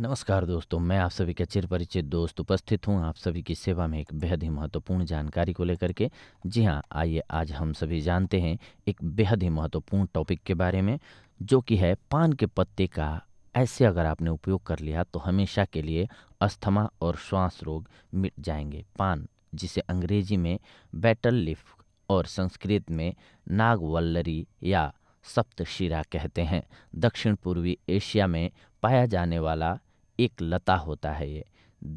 नमस्कार दोस्तों मैं आप सभी का चिर परिचित दोस्त उपस्थित हूं आप सभी की सेवा में एक बेहद ही महत्वपूर्ण जानकारी को लेकर के जी हां आइए आज हम सभी जानते हैं एक बेहद ही महत्वपूर्ण टॉपिक के बारे में जो कि है पान के पत्ते का ऐसे अगर आपने उपयोग कर लिया तो हमेशा के लिए अस्थमा और श्वास रोग मिट जाएंगे पान जिसे अंग्रेजी में बैटल लिफ और संस्कृत में नागवल्लरी या सप्तशिरा कहते हैं दक्षिण पूर्वी एशिया में पाया जाने वाला एक लता होता है ये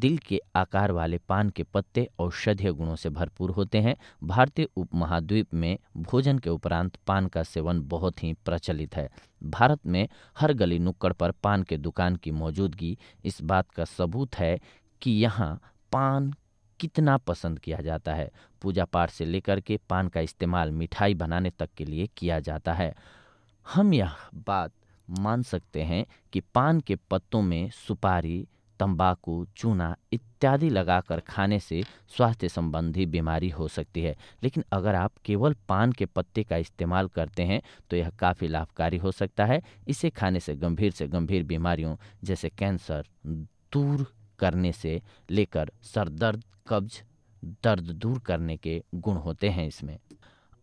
दिल के आकार वाले पान के पत्ते औषधीय गुणों से भरपूर होते हैं भारतीय उपमहाद्वीप में भोजन के उपरांत पान का सेवन बहुत ही प्रचलित है भारत में हर गली नुक्कड़ पर पान के दुकान की मौजूदगी इस बात का सबूत है कि यहाँ पान कितना पसंद किया जाता है पूजा पाठ से लेकर के पान का इस्तेमाल मिठाई बनाने तक के लिए किया जाता है हम यह बात मान सकते हैं कि पान के पत्तों में सुपारी तंबाकू चूना इत्यादि लगाकर खाने से स्वास्थ्य संबंधी बीमारी हो सकती है लेकिन अगर आप केवल पान के पत्ते का इस्तेमाल करते हैं तो यह काफ़ी लाभकारी हो सकता है इसे खाने से गंभीर से गंभीर बीमारियों जैसे कैंसर दूर करने से लेकर सर दर्द कब्ज दर्द दूर करने के गुण होते हैं इसमें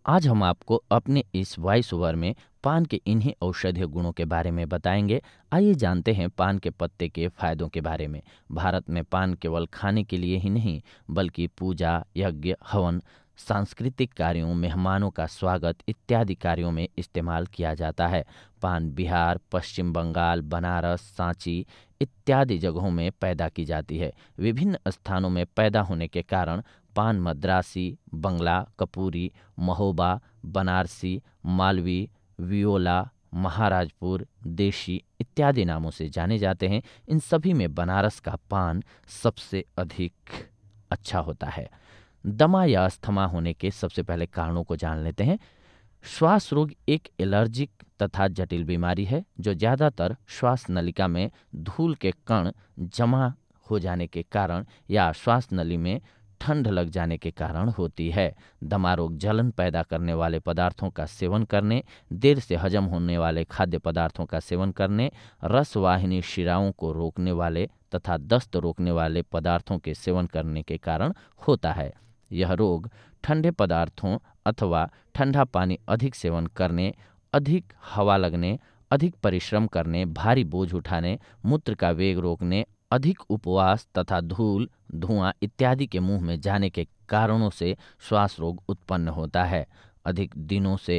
आज हम आपको अपने इस वॉइस ओवर में पान के इन्हीं औषधीय गुणों के बारे में बताएंगे आइए जानते हैं पान के पत्ते के फायदों के बारे में भारत में पान केवल खाने के लिए ही नहीं बल्कि पूजा यज्ञ हवन सांस्कृतिक कार्यों मेहमानों का स्वागत इत्यादि कार्यों में इस्तेमाल किया जाता है पान बिहार पश्चिम बंगाल बनारस सांची इत्यादि जगहों में पैदा की जाती है विभिन्न स्थानों में पैदा होने के कारण पान मद्रासी बंगला कपूरी महोबा बनारसी मालवी वियोला महाराजपुर देशी इत्यादि नामों से जाने जाते हैं इन सभी में बनारस का पान सबसे अधिक अच्छा होता है दमा या अस्थमा होने के सबसे पहले कारणों को जान लेते हैं श्वास रोग एक एलर्जिक तथा जटिल बीमारी है जो ज़्यादातर श्वास नलिका में धूल के कण जमा हो जाने के कारण या श्वास नली में ठंड लग जाने के कारण होती है दमा रोग जलन पैदा करने वाले पदार्थों का सेवन करने देर से हजम होने वाले खाद्य पदार्थों का सेवन करने रसवाहिनी शिराओं को रोकने वाले तथा दस्त रोकने वाले पदार्थों के सेवन करने के कारण होता है यह रोग ठंडे पदार्थों अथवा ठंडा पानी अधिक सेवन करने अधिक हवा लगने अधिक परिश्रम करने भारी बोझ उठाने मूत्र का वेग रोकने अधिक उपवास तथा धूल धुआं इत्यादि के मुंह में जाने के कारणों से श्वास रोग उत्पन्न होता है अधिक दिनों से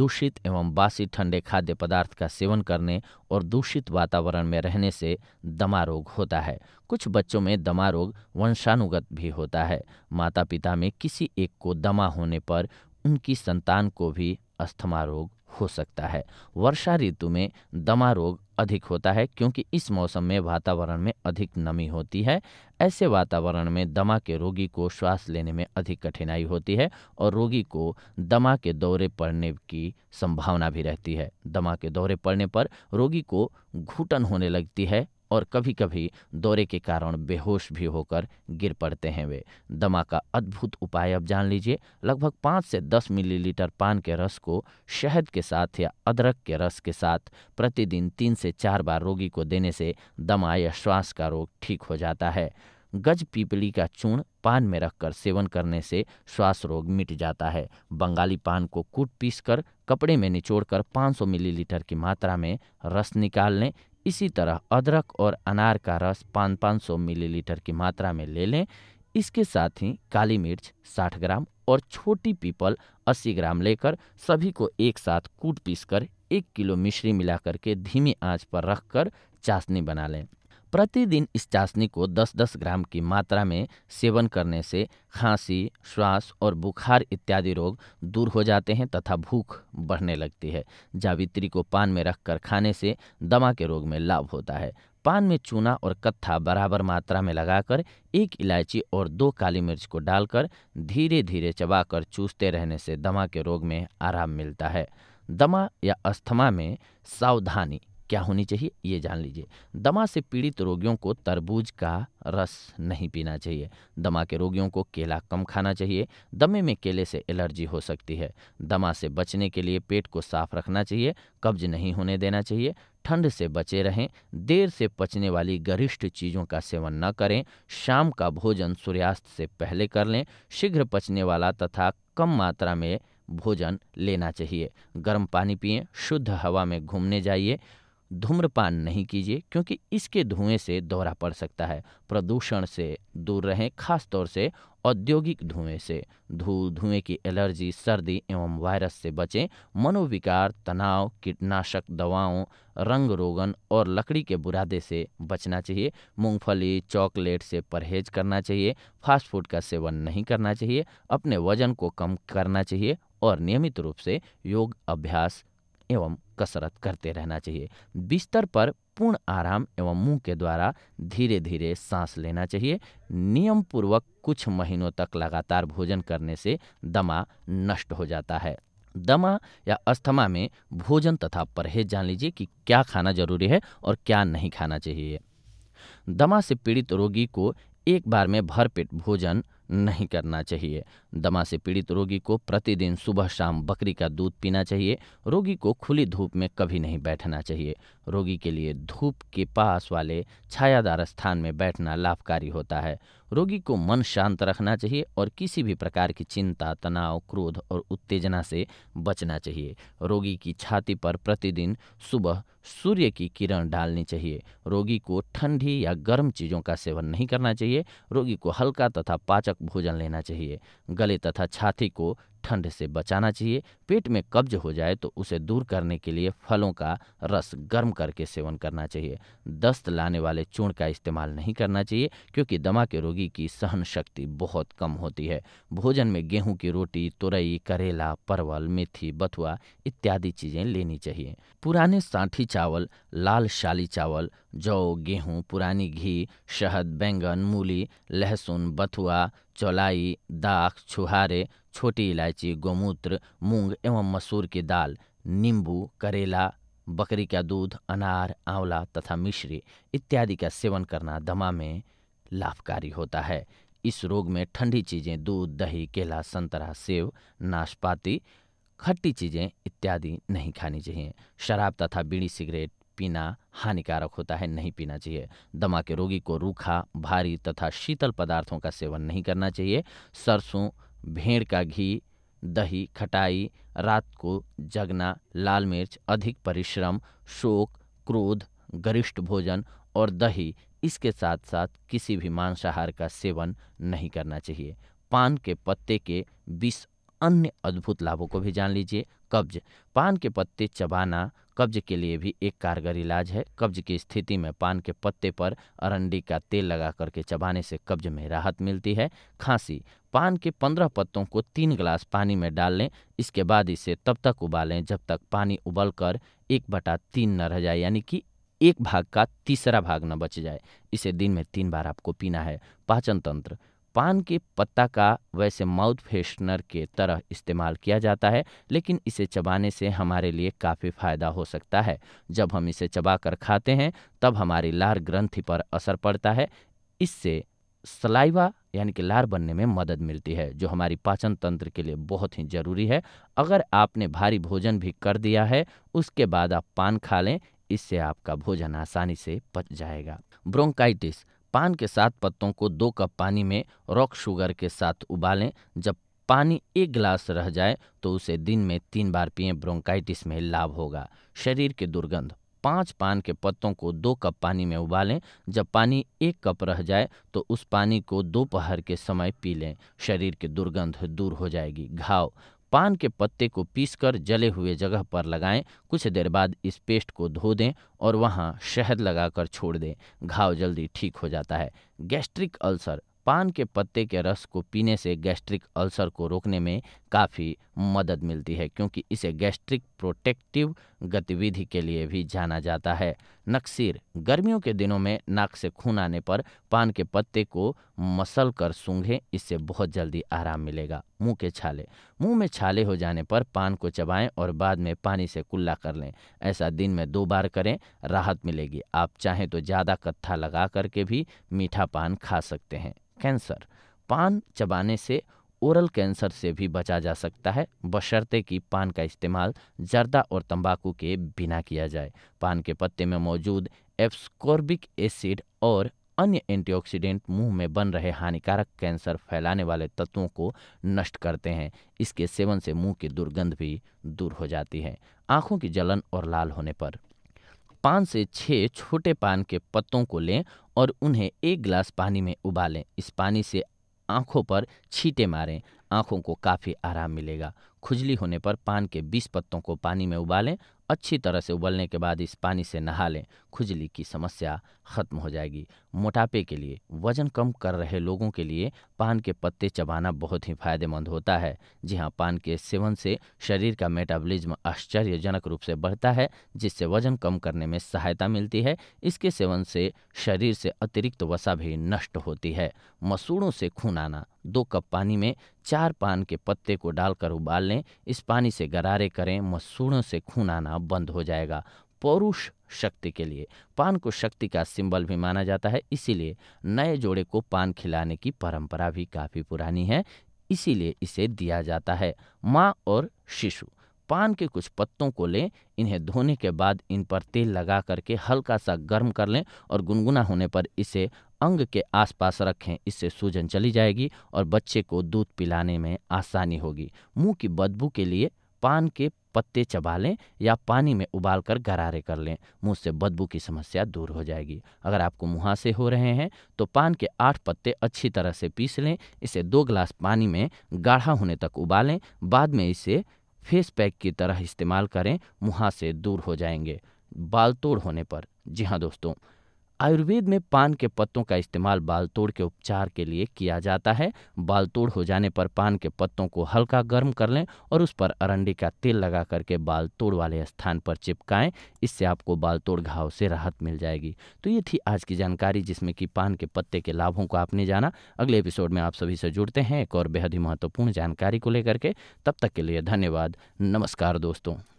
दूषित एवं बासी ठंडे खाद्य पदार्थ का सेवन करने और दूषित वातावरण में रहने से दमा रोग होता है कुछ बच्चों में दमा रोग वंशानुगत भी होता है माता पिता में किसी एक को दमा होने पर उनकी संतान को भी अस्थमा रोग हो सकता है वर्षा ऋतु में दमा रोग अधिक होता है क्योंकि इस मौसम में वातावरण में अधिक नमी होती है ऐसे वातावरण में दमा के रोगी को श्वास लेने में अधिक कठिनाई होती है और रोगी को दमा के दौरे पड़ने की संभावना भी रहती है दमा के दौरे पड़ने पर रोगी को घुटन होने लगती है और कभी कभी दौरे के कारण बेहोश भी होकर गिर पड़ते हैं वे दमा का अद्भुत उपाय अब जान लीजिए लगभग पाँच से दस मिलीलीटर पान के रस को शहद के साथ या अदरक के रस के साथ प्रतिदिन तीन से चार बार रोगी को देने से दमा या श्वास का रोग ठीक हो जाता है गज पीपली का चूर्ण पान में रखकर सेवन करने से श्वास रोग मिट जाता है बंगाली पान को कूट पीस कर कपड़े में निचोड़कर 500 मिलीलीटर की मात्रा में रस निकाल लें इसी तरह अदरक और अनार का रस पाँच पाँच सौ मिलीलीटर की मात्रा में ले लें इसके साथ ही काली मिर्च 60 ग्राम और छोटी पीपल 80 ग्राम लेकर सभी को एक साथ कूट पीस कर एक किलो मिश्री मिलाकर के धीमी आंच पर रखकर चाशनी बना लें प्रतिदिन इस चाशनी को 10-10 ग्राम की मात्रा में सेवन करने से खांसी श्वास और बुखार इत्यादि रोग दूर हो जाते हैं तथा भूख बढ़ने लगती है जावित्री को पान में रखकर खाने से दमा के रोग में लाभ होता है पान में चूना और कत्था बराबर मात्रा में लगाकर एक इलायची और दो काली मिर्च को डालकर धीरे धीरे चबाकर चूसते रहने से दमा के रोग में आराम मिलता है दमा या अस्थमा में सावधानी क्या होनी चाहिए ये जान लीजिए दमा से पीड़ित रोगियों को तरबूज का रस नहीं पीना चाहिए दमा के रोगियों को केला कम खाना चाहिए दमे में केले से एलर्जी हो सकती है दमा से बचने के लिए पेट को साफ रखना चाहिए कब्ज नहीं होने देना चाहिए ठंड से बचे रहें देर से पचने वाली गरिष्ठ चीज़ों का सेवन न करें शाम का भोजन सूर्यास्त से पहले कर लें शीघ्र पचने वाला तथा कम मात्रा में भोजन लेना चाहिए गर्म पानी पिए शुद्ध हवा में घूमने जाइए धूम्रपान नहीं कीजिए क्योंकि इसके धुएं से दौरा पड़ सकता है प्रदूषण से दूर रहें खास तौर से औद्योगिक धुएं से धूल धुएं की एलर्जी सर्दी एवं वायरस से बचें मनोविकार तनाव कीटनाशक दवाओं रंग रोगन और लकड़ी के बुरादे से बचना चाहिए मूंगफली चॉकलेट से परहेज करना चाहिए फास्ट फूड का सेवन नहीं करना चाहिए अपने वजन को कम करना चाहिए और नियमित रूप से योग अभ्यास एवं कसरत करते रहना चाहिए बिस्तर पर पूर्ण आराम एवं मुंह के द्वारा धीरे धीरे सांस लेना चाहिए नियम पूर्वक कुछ महीनों तक लगातार भोजन करने से दमा नष्ट हो जाता है दमा या अस्थमा में भोजन तथा परहेज जान लीजिए कि क्या खाना जरूरी है और क्या नहीं खाना चाहिए दमा से पीड़ित रोगी को एक बार में भरपेट भोजन नहीं करना चाहिए दमा से पीड़ित रोगी को प्रतिदिन सुबह शाम बकरी का दूध पीना चाहिए रोगी को खुली धूप में कभी नहीं बैठना चाहिए रोगी के लिए धूप के पास वाले छायादार स्थान में बैठना लाभकारी होता है रोगी को मन शांत रखना चाहिए और किसी भी प्रकार की चिंता तनाव क्रोध और उत्तेजना से बचना चाहिए रोगी की छाती पर प्रतिदिन सुबह सूर्य की किरण डालनी चाहिए रोगी को ठंडी या गर्म चीज़ों का सेवन नहीं करना चाहिए रोगी को हल्का तथा पाचक भोजन लेना चाहिए गले तथा छाती को ठंड से बचाना चाहिए पेट में कब्ज हो जाए तो उसे दूर करने के लिए फलों का रस गर्म करके सेवन करना चाहिए दस्त लाने वाले चूर्ण का इस्तेमाल नहीं करना चाहिए क्योंकि दमा के रोगी की सहन शक्ति बहुत कम होती है भोजन में गेहूं की रोटी तुरई करेला परवल मेथी बथुआ इत्यादि चीज़ें लेनी चाहिए पुराने साठी चावल लाल शाली चावल जौ गेहूँ पुरानी घी शहद बैंगन मूली लहसुन बथुआ चौलाई दाख छुहारे छोटी इलायची गोमूत्र मूंग एवं मसूर की दाल नींबू करेला बकरी का दूध अनार आंवला तथा मिश्री इत्यादि का सेवन करना दमा में लाभकारी होता है इस रोग में ठंडी चीज़ें दूध दही केला संतरा सेब नाशपाती खट्टी चीज़ें इत्यादि नहीं खानी चाहिए शराब तथा बीड़ी सिगरेट पीना हानिकारक होता है नहीं पीना चाहिए दमा के रोगी को रूखा भारी तथा शीतल पदार्थों का सेवन नहीं करना चाहिए सरसों भेड़ का घी दही खटाई रात को जगना लाल मिर्च अधिक परिश्रम शोक क्रोध गरिष्ठ भोजन और दही इसके साथ साथ किसी भी मांसाहार का सेवन नहीं करना चाहिए पान के पत्ते के बीस अन्य अद्भुत लाभों को भी जान लीजिए कब्ज पान के पत्ते चबाना कब्ज के लिए भी एक कारगर इलाज है कब्ज की स्थिति में पान के पत्ते पर अरंडी का तेल लगा करके चबाने से कब्ज में राहत मिलती है खांसी पान के पंद्रह पत्तों को तीन गिलास पानी में डाल लें इसके बाद इसे तब तक उबालें जब तक पानी उबल कर एक बटा तीन न रह जाए यानी कि एक भाग का तीसरा भाग न बच जाए इसे दिन में तीन बार आपको पीना है पाचन तंत्र पान के पत्ता का वैसे माउथ फ्रेशनर के तरह इस्तेमाल किया जाता है लेकिन इसे चबाने से हमारे लिए काफ़ी फायदा हो सकता है जब हम इसे चबाकर खाते हैं तब हमारी लार ग्रंथि पर असर पड़ता है इससे सलाइवा यानी कि लार बनने में मदद मिलती है जो हमारी पाचन तंत्र के लिए बहुत ही ज़रूरी है अगर आपने भारी भोजन भी कर दिया है उसके बाद आप पान खा लें इससे आपका भोजन आसानी से पच जाएगा ब्रोंकाइटिस पान के साथ पत्तों को दो कप पानी में रॉक शुगर के साथ उबालें जब पानी एक गिलास रह जाए तो उसे दिन में तीन बार पिए ब्रोंकाइटिस में लाभ होगा शरीर के दुर्गंध पांच पान के पत्तों को दो कप पानी में उबालें जब पानी एक कप रह जाए तो उस पानी को दोपहर के समय पी लें शरीर की दुर्गंध दूर हो जाएगी घाव पान के पत्ते को पीसकर जले हुए जगह पर लगाएं कुछ देर बाद इस पेस्ट को धो दें और वहां शहद लगाकर छोड़ दें घाव जल्दी ठीक हो जाता है गैस्ट्रिक अल्सर पान के पत्ते के रस को पीने से गैस्ट्रिक अल्सर को रोकने में काफ़ी मदद मिलती है क्योंकि इसे गैस्ट्रिक प्रोटेक्टिव गतिविधि के लिए भी जाना जाता है नक्सीर गर्मियों के दिनों में नाक से खून आने पर पान के पत्ते को मसल कर सूंघें इससे बहुत जल्दी आराम मिलेगा मुंह के छाले मुंह में छाले हो जाने पर पान को चबाएं और बाद में पानी से कुल्ला कर लें ऐसा दिन में दो बार करें राहत मिलेगी आप चाहें तो ज़्यादा कत्था लगा करके भी मीठा पान खा सकते हैं कैंसर पान चबाने से ओरल कैंसर से भी बचा जा सकता है बशर्ते कि पान का इस्तेमाल जर्दा और तंबाकू के बिना किया जाए पान के पत्ते में मौजूद एब्सकॉर्बिक एसिड और अन्य एंटीऑक्सीडेंट मुंह में बन रहे हानिकारक कैंसर फैलाने वाले तत्वों को नष्ट करते हैं इसके सेवन से मुंह की दुर्गंध भी दूर हो जाती है आंखों की जलन और लाल होने पर पाँच से छः छोटे पान के पत्तों को लें और उन्हें एक गिलास पानी में उबालें इस पानी से आँखों पर छींटे मारें आँखों को काफ़ी आराम मिलेगा खुजली होने पर पान के बीस पत्तों को पानी में उबालें अच्छी तरह से उबलने के बाद इस पानी से नहा लें खुजली की समस्या खत्म हो जाएगी मोटापे के लिए वजन कम कर रहे लोगों के लिए पान के पत्ते चबाना बहुत ही फायदेमंद होता है जी हाँ पान के सेवन से शरीर का मेटाबॉलिज्म आश्चर्यजनक रूप से बढ़ता है जिससे वजन कम करने में सहायता मिलती है इसके सेवन से शरीर से अतिरिक्त वसा भी नष्ट होती है मसूड़ों से खून आना दो कप पानी में चार पान के पत्ते को डालकर उबाल लें इस पानी से गरारे करें मसूड़ों से खून आना होना बंद हो जाएगा पौरुष शक्ति के लिए पान को शक्ति का सिंबल भी माना जाता है इसीलिए नए जोड़े को पान खिलाने की परंपरा भी काफ़ी पुरानी है इसीलिए इसे दिया जाता है माँ और शिशु पान के कुछ पत्तों को लें इन्हें धोने के बाद इन पर तेल लगा करके हल्का सा गर्म कर लें और गुनगुना होने पर इसे अंग के आसपास रखें इससे सूजन चली जाएगी और बच्चे को दूध पिलाने में आसानी होगी मुंह की बदबू के लिए पान के पत्ते चबा लें या पानी में उबाल कर गरारे कर लें मुंह से बदबू की समस्या दूर हो जाएगी अगर आपको मुहासे हो रहे हैं तो पान के आठ पत्ते अच्छी तरह से पीस लें इसे दो गिलास पानी में गाढ़ा होने तक उबालें बाद में इसे फेस पैक की तरह इस्तेमाल करें मुहासे दूर हो जाएंगे बाल तोड़ होने पर जी हाँ दोस्तों आयुर्वेद में पान के पत्तों का इस्तेमाल बालतोड़ के उपचार के लिए किया जाता है बालतोड़ हो जाने पर पान के पत्तों को हल्का गर्म कर लें और उस पर अरंडी का तेल लगा करके बालतोड़ वाले स्थान पर चिपकाएं इससे आपको बालतोड़ घाव से राहत मिल जाएगी तो ये थी आज की जानकारी जिसमें कि पान के पत्ते के लाभों को आपने जाना अगले एपिसोड में आप सभी से जुड़ते हैं एक और बेहद ही महत्वपूर्ण जानकारी को लेकर के तब तक के लिए धन्यवाद नमस्कार दोस्तों